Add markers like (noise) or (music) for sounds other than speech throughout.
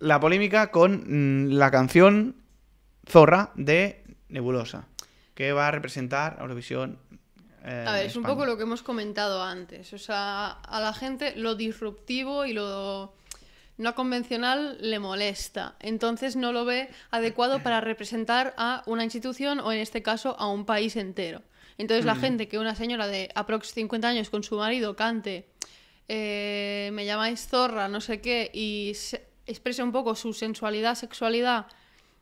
la polémica con mm, la canción Zorra de Nebulosa, que va a representar a Eurovisión. Eh, a ver, es un poco lo que hemos comentado antes. O sea, a la gente lo disruptivo y lo no convencional le molesta. Entonces no lo ve adecuado (clears throat) para representar a una institución o en este caso a un país entero. Entonces la mm. gente que una señora de aprox 50 años con su marido cante eh, me llamáis zorra, no sé qué, y expresa un poco su sensualidad, sexualidad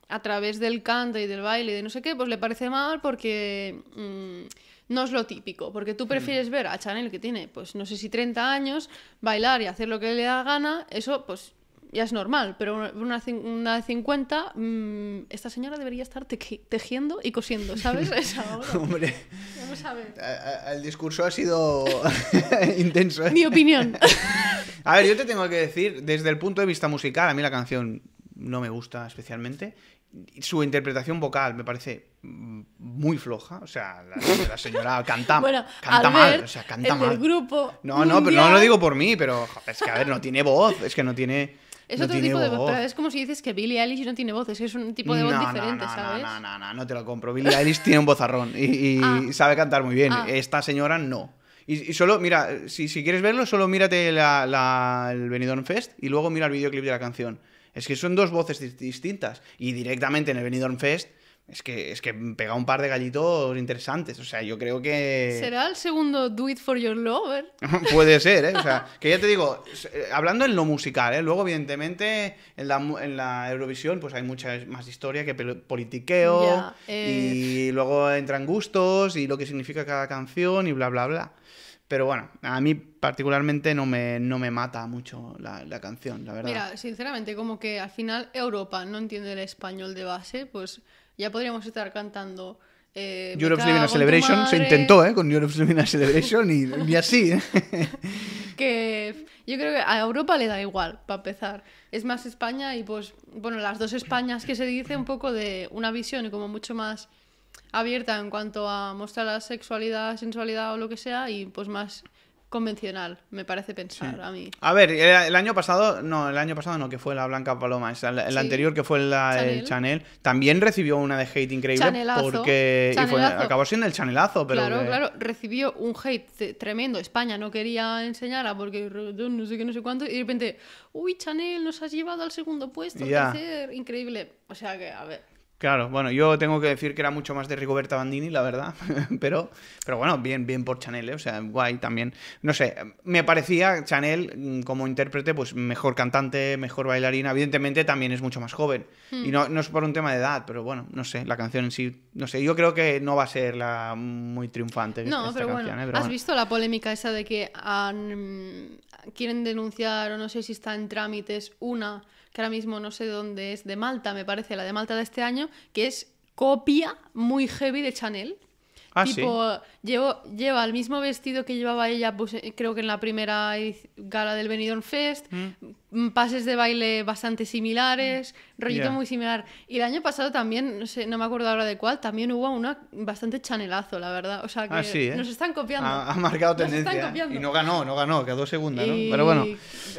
a través del canto y del baile y de no sé qué, pues le parece mal porque mm, no es lo típico, porque tú prefieres mm. ver a Chanel que tiene, pues no sé si 30 años, bailar y hacer lo que le da gana, eso pues ya es normal, pero una, una de 50, mm, esta señora debería estar tejiendo y cosiendo, ¿sabes? (laughs) Hombre. Vamos a ver. el discurso ha sido (laughs) intenso. ¿eh? Mi opinión. (laughs) A ver, yo te tengo que decir, desde el punto de vista musical, a mí la canción no me gusta especialmente. Su interpretación vocal me parece muy floja. O sea, la, señora (laughs) canta, canta mal. O sea, canta el mal. grupo no, no, pero no lo digo por mí, pero es que, a ver, no tiene voz, es que no tiene. Es otro tipo de voz. es como si dices que Billie Eilish no tiene voz, es que es un tipo de voz diferente, ¿sabes? No, no, no, no, te lo compro. Billie Eilish tiene un vozarrón y, ah. sabe cantar muy bien. Ah. Esta señora no. Y, solo, mira, si, quieres verlo, solo mírate el Benidorm Fest y luego mira el videoclip de la canción. Es que son dos voces distintas. Y directamente en el Benidorm Fest es que, es que pega un par de gallitos interesantes. O sea, yo creo que. ¿Será el segundo Do It for Your Lover? (laughs) Puede ser, ¿eh? O sea, que ya te digo, eh, hablando en lo musical, ¿eh? Luego, evidentemente, en la, Eurovisión, pues hay mucha más historia que politiqueo. Y eh. luego entran gustos y lo que significa cada canción y bla, bla, bla. Pero bueno, a mí particularmente no me, no me mata mucho la, la, canción, la verdad. Mira, sinceramente, como que al final Europa no entiende el español de base, pues ya podríamos estar cantando. Eh, Europe's Living a Celebration se intentó, ¿eh? Con Europe's Living a Celebration y, así. Eh. (laughs) que yo creo que a Europa le da igual, para empezar. Es más España y pues, bueno, las dos Españas que se dice un poco de una visión y como mucho más abierta en cuanto a mostrar la sexualidad, sensualidad o lo que sea y pues más convencional, me parece pensar a mí. A ver, el, año pasado, no, el año pasado no, que fue la Blanca Paloma, el, anterior que fue la, Chanel. también recibió una de hate increíble porque acabó siendo el Chanelazo, pero Claro, claro, recibió un hate tremendo. España no quería enseñarla porque no sé qué, no sé cuánto y de repente, "Uy, Chanel, nos has llevado al segundo puesto, increíble." O sea que, a ver, Claro, bueno, yo tengo que decir que era mucho más de Rigoberta Bandini, la verdad, (laughs) pero, pero bueno, bien, bien por Chanel, ¿eh? o sea, guay también. No sé, me parecía Chanel mm, como intérprete, pues mejor cantante, mejor bailarina, evidentemente también es mucho más joven. Hmm. Y no, no, es por un tema de edad, pero bueno, no sé, la canción en sí, no sé, yo creo que no va a ser la muy triunfante. No, esta pero, canción, bueno, ¿eh? ¿has visto la polémica esa de que mm, quieren denunciar, o no sé si está en trámites, una que ahora mismo no sé dónde es, de Malta, me parece, la de Malta de este año, que es copia muy heavy de Chanel. Ah, tipo, llevo, lleva el mismo vestido que llevaba ella, pues, eh, creo que en la primera gala del Benidorm Fest. Mm. Mm, pases de baile bastante similares, mm. rollito muy similar. Y el año pasado también, no sé, no me acuerdo ahora de cuál, también hubo una bastante chanelazo, la verdad. O sea, ah, que ¿eh? nos están copiando. Ha, marcado tendencia. Y no ganó, no ganó, quedó segunda, ¿no? Pero bueno,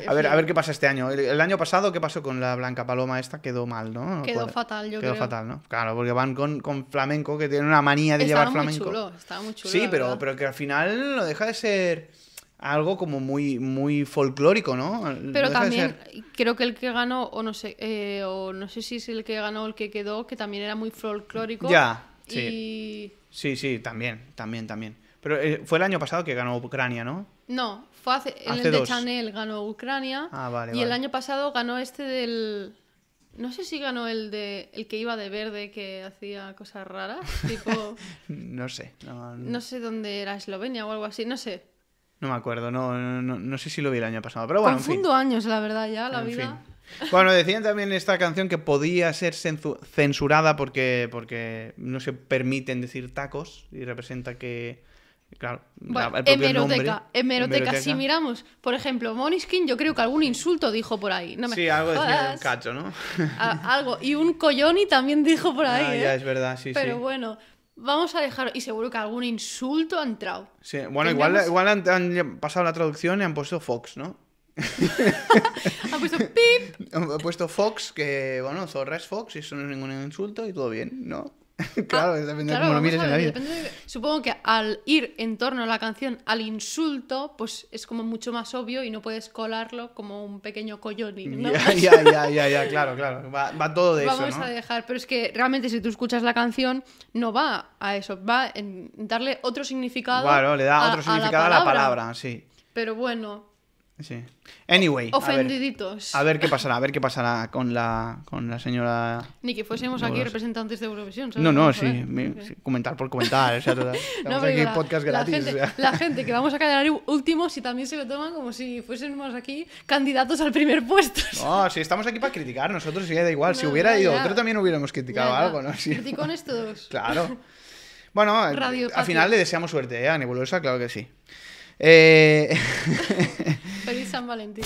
a ver, a ver qué pasa este año. El, año pasado, ¿qué pasó con la Blanca Paloma esta? Quedó mal, ¿no? Quedó fatal, yo creo. Quedó fatal, ¿no? Claro, porque van con, flamenco, que tienen una manía de llevar flamenco. Estaba muy chulo, estaba muy chulo. Sí, pero, pero que al final no deja de ser algo como muy, muy folclórico, ¿no? Pero también creo que el que ganó, o no sé, eh, o no sé si es el que ganó o el que quedó, que también era muy folclórico. Ya, sí. Sí, sí, también, también, también. Pero eh, fue el año pasado que ganó Ucrania, ¿no? No, fue hace, el de Chanel ganó Ucrania. Ah, y el año pasado ganó este del. No sé si ganó el de el que iba de verde que hacía cosas raras, tipo. (laughs) no sé. no sé dónde era Eslovenia o algo así, no sé. No me acuerdo, no, no, no, sé si lo vi el año pasado, pero bueno. en fin. años, la verdad, ya, la vida. Bueno, decían también esta canción que podía ser censurada porque, porque no se permiten decir tacos y representa que, Claro, el hemeroteca, nombre, hemeroteca. Si miramos, por ejemplo, Moniskin, yo creo que algún insulto dijo por ahí. No me sí, algo decía un cacho, ¿no? algo. Y un Coyoni también dijo por ah, ahí. Ah, ya, ¿eh? es verdad, sí, Pero bueno, Vamos a dejar, y seguro que algún insulto ha entrado. Sí, bueno, igual, han, pasado la traducción y han puesto Fox, ¿no? (laughs) han puesto pip. Han puesto Fox, que bueno, Zorra es Fox y eso no es ningún insulto y todo bien, ¿no? (laughs) Ah, claro, depende de cómo lo mires en la vida. Supongo que al ir en torno a la canción al insulto, pues es como mucho más obvio y no puedes colarlo como un pequeño colloni. (laughs) Ya, ya, ya, ya, claro, claro. Va, todo de eso, eso. Vamos a dejar, pero es que realmente si tú escuchas la canción, no va a eso, va en darle otro significado. claro le da otro significado a la palabra sí. Pero bueno, Sí. Anyway. Ofendiditos. A ver, qué pasará, a ver qué pasará con la, con la señora. Ni que fuésemos aquí representantes de Eurovisión. No, no, ¿eh? sí, Comentar por comentar. O (laughs) no, la, podcast gratis. La gente, que vamos a quedar último si también se lo toman como si fuésemos aquí candidatos al primer puesto. No, si estamos aquí para criticar, nosotros sí, da igual. si hubiera ido otro también hubiéramos criticado algo, ¿no? Sí. Criticones todos. (laughs) Claro. Bueno, eh, al final le deseamos suerte ¿eh? a Nebulosa, claro que sí. Eh... (laughs) Feliz San Valentín.